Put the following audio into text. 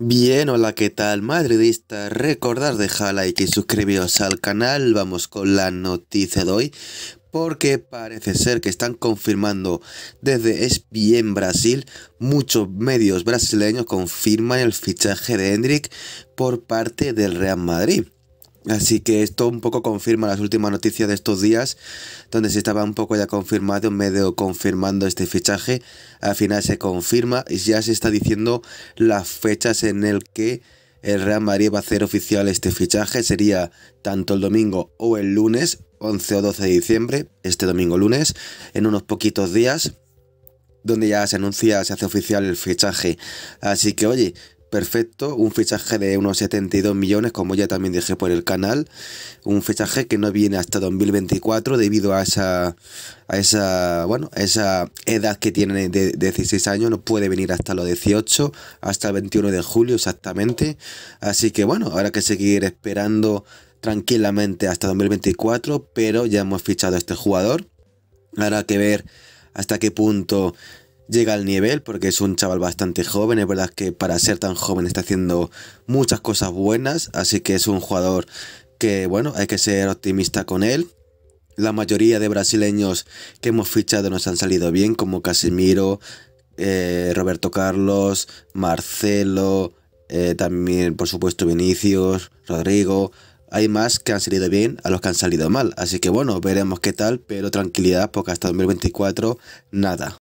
Bien, hola, ¿qué tal madridistas, Recordad dejar like y suscribiros al canal, vamos con la noticia de hoy, porque parece ser que están confirmando desde ESPN Brasil, muchos medios brasileños confirman el fichaje de Hendrik por parte del Real Madrid. Así que esto un poco confirma las últimas noticias de estos días, donde se estaba un poco ya confirmado, medio confirmando este fichaje. Al final se confirma y ya se está diciendo las fechas en el que el Real Madrid va a hacer oficial este fichaje. Sería tanto el domingo o el lunes, 11 o 12 de diciembre, este domingo lunes, en unos poquitos días donde ya se anuncia, se hace oficial el fichaje. Así que, oye, perfecto, un fichaje de unos 72 millones, como ya también dije por el canal, un fichaje que no viene hasta 2024 debido a esa, a esa, bueno, esa edad que tiene de 16 años, no puede venir hasta los 18, hasta el 21 de julio exactamente, así que bueno, habrá que seguir esperando tranquilamente hasta 2024, pero ya hemos fichado a este jugador, habrá que ver hasta qué punto llega al nivel porque es un chaval bastante joven. Es verdad que para ser tan joven está haciendo muchas cosas buenas, así que es un jugador que, bueno, hay que ser optimista con él. La mayoría de brasileños que hemos fichado nos han salido bien, como casimiro eh, Roberto Carlos, Marcelo, eh, también por supuesto Vinicius, Rodrigo. Hay más que han salido bien a los que han salido mal. Así que bueno, veremos qué tal, pero tranquilidad porque hasta 2024 nada.